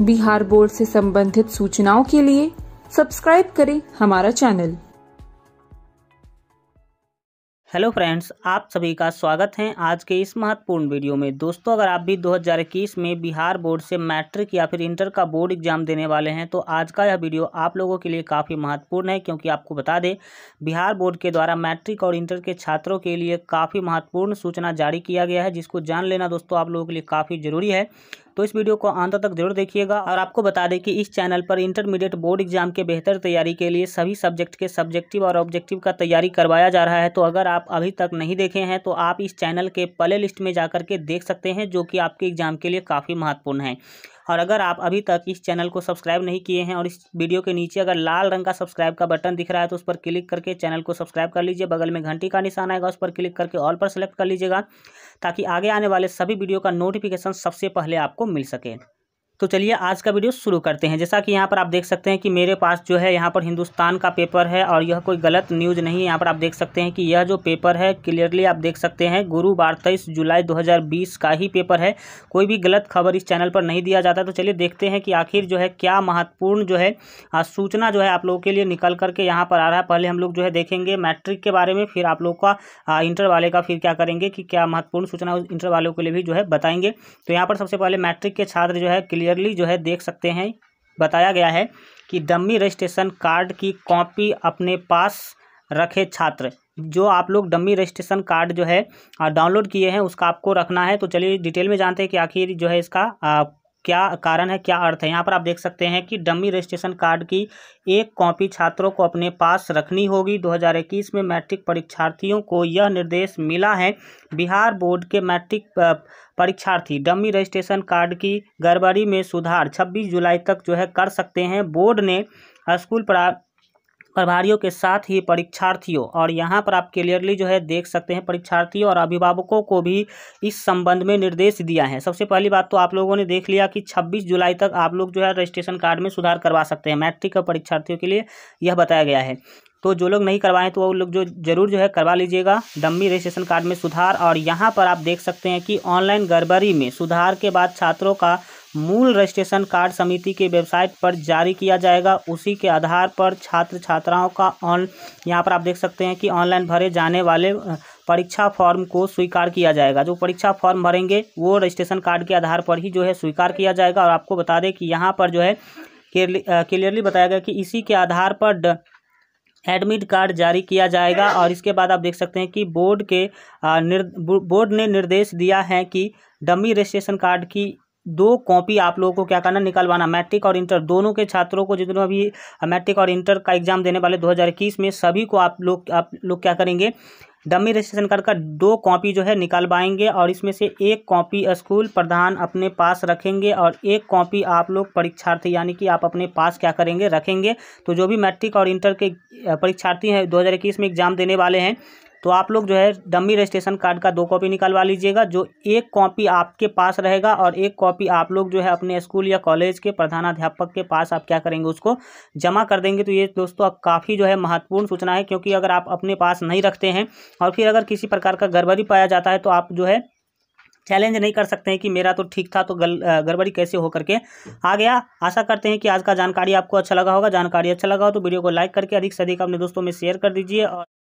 Bihar board से संबंधित सूचनाओं के लिए सब्सक्राइब करें हमारा चैनल हेलो फ्रेंड्स आप सभी का स्वागत है आज के इस महत्वपूर्ण वीडियो में दोस्तों अगर आप भी 2021 में बिहार बोर्ड से मैट्रिक या फिर इंटर का बोर्ड एग्जाम देने वाले हैं तो आज का यह वीडियो आप लोगों के लिए काफ़ी महत्वपूर्ण है क्योंकि आपको बता दें बिहार बोर्ड के द्वारा मैट्रिक और इंटर के छात्रों के लिए काफ़ी महत्वपूर्ण सूचना जारी किया गया है जिसको जान लेना दोस्तों आप लोगों के लिए काफ़ी ज़रूरी है तो इस वीडियो को अंत तक जरूर देखिएगा और आपको बता दें कि इस चैनल पर इंटरमीडिएट बोर्ड एग्जाम के बेहतर तैयारी के लिए सभी सब्जेक्ट के सब्जेक्टिव और ऑब्जेक्टिव का तैयारी करवाया जा रहा है तो अगर आप अभी तक नहीं देखे हैं तो आप इस चैनल के प्ले लिस्ट में जा के देख सकते हैं जो कि आपके एग्जाम के लिए काफ़ी महत्वपूर्ण है और अगर आप अभी तक इस चैनल को सब्सक्राइब नहीं किए हैं और इस वीडियो के नीचे अगर लाल रंग का सब्सक्राइब का बटन दिख रहा है तो उस पर क्लिक करके चैनल को सब्सक्राइब कर लीजिए बगल में घंटी का निशान आएगा उस पर क्लिक करके ऑल पर सेलेक्ट कर लीजिएगा ताकि आगे आने वाले सभी वीडियो का नोटिफिकेशन सबसे पहले आपको मिल सके तो चलिए आज का वीडियो शुरू करते हैं जैसा कि यहाँ पर आप देख सकते हैं कि मेरे पास जो है यहाँ पर हिंदुस्तान का पेपर है और यह कोई गलत न्यूज़ नहीं है यहाँ पर आप देख सकते हैं कि यह जो पेपर है क्लियरली आप देख सकते हैं गुरुवार तेईस जुलाई 2020 का ही पेपर है कोई भी गलत खबर इस चैनल पर नहीं दिया जाता तो चलिए देखते हैं कि आखिर जो है क्या महत्वपूर्ण जो है सूचना जो है आप लोगों के लिए निकल करके यहाँ पर आ रहा है पहले हम लोग जो है देखेंगे मैट्रिक के बारे में फिर आप लोग का इंटर वाले का फिर क्या करेंगे कि क्या महत्वपूर्ण सूचना इंटर वालों के लिए भी जो है बताएंगे तो यहाँ पर सबसे पहले मैट्रिक के छात्र जो है क्लियर क्लियरली जो है देख सकते हैं बताया गया है कि डम्मी रजिस्ट्रेशन कार्ड की कॉपी अपने पास रखे छात्र जो आप लोग डम्मी रजिस्ट्रेशन कार्ड जो है डाउनलोड किए हैं उसका आपको रखना है तो चलिए डिटेल में जानते हैं कि आखिर जो है इसका क्या कारण है क्या अर्थ है यहाँ पर आप देख सकते हैं कि डम्मी रजिस्ट्रेशन कार्ड की एक कॉपी छात्रों को अपने पास रखनी होगी 2021 में मैट्रिक परीक्षार्थियों को यह निर्देश मिला है बिहार बोर्ड के मैट्रिक परीक्षार्थी डमी रजिस्ट्रेशन कार्ड की गड़बड़ी में सुधार 26 जुलाई तक जो है कर सकते हैं बोर्ड ने स्कूल प्रा प्रभारियों के साथ ही परीक्षार्थियों और यहाँ पर आप क्लियरली जो है देख सकते हैं परीक्षार्थियों और अभिभावकों को भी इस संबंध में निर्देश दिया है सबसे पहली बात तो आप लोगों ने देख लिया कि छब्बीस जुलाई तक आप लोग जो है रजिस्ट्रेशन कार्ड में सुधार करवा सकते हैं मैट्रिक और परीक्षार्थियों के लिए यह बताया गया है तो जो लोग नहीं करवाएं तो वो लोग जो जरूर जो है करवा लीजिएगा डम्मी रजिस्ट्रेशन कार्ड में सुधार और यहाँ पर आप देख सकते हैं कि ऑनलाइन गड़बड़ी में सुधार के बाद छात्रों का मूल रजिस्ट्रेशन कार्ड समिति के वेबसाइट पर जारी किया जाएगा उसी के आधार पर छात्र छात्राओं का ऑन यहाँ पर आप देख सकते हैं कि ऑनलाइन भरे जाने वाले परीक्षा फॉर्म को स्वीकार किया जाएगा जो परीक्षा फॉर्म भरेंगे वो रजिस्ट्रेशन कार्ड के आधार पर ही जो है स्वीकार किया जाएगा और आपको बता दें कि यहाँ पर जो है क्लियरली बताया गया कि इसी के आधार पर एडमिट कार्ड जारी किया जाएगा और इसके बाद आप देख सकते हैं कि बोर्ड के निर्द बोर्ड ने निर्देश दिया है कि डमी रजिस्ट्रेशन कार्ड की दो कॉपी आप लोगों को क्या करना निकलवाना मैट्रिक और इंटर दोनों के छात्रों को जितने अभी मैट्रिक और इंटर का एग्जाम देने वाले 2021 में सभी को आप लोग आप लोग क्या करेंगे डमी रजिस्ट्रेशन कर कर दो कॉपी जो है निकलवाएंगे और इसमें से एक कॉपी स्कूल प्रधान अपने पास रखेंगे और एक कॉपी आप लोग परीक्षार्थी यानी कि आप अपने पास क्या करेंगे रखेंगे तो जो भी मैट्रिक और इंटर के परीक्षार्थी हैं 2021 में एग्जाम देने वाले हैं तो आप लोग जो है डमी रजिस्ट्रेशन कार्ड का दो कॉपी निकलवा लीजिएगा जो एक कॉपी आपके पास रहेगा और एक कॉपी आप लोग जो है अपने स्कूल या कॉलेज के प्रधानाध्यापक के पास आप क्या करेंगे उसको जमा कर देंगे तो ये दोस्तों काफ़ी जो है महत्वपूर्ण सूचना है क्योंकि अगर आप अपने पास नहीं रखते हैं और फिर अगर किसी प्रकार का गड़बड़ी पाया जाता है तो आप जो है चैलेंज नहीं कर सकते हैं कि मेरा तो ठीक था तो गल गड़बड़ी कैसे हो करके आ गया आशा करते हैं कि आज का जानकारी आपको अच्छा लगा होगा जानकारी अच्छा लगा हो तो वीडियो को लाइक करके अधिक से अधिक अपने दोस्तों में शेयर कर दीजिए और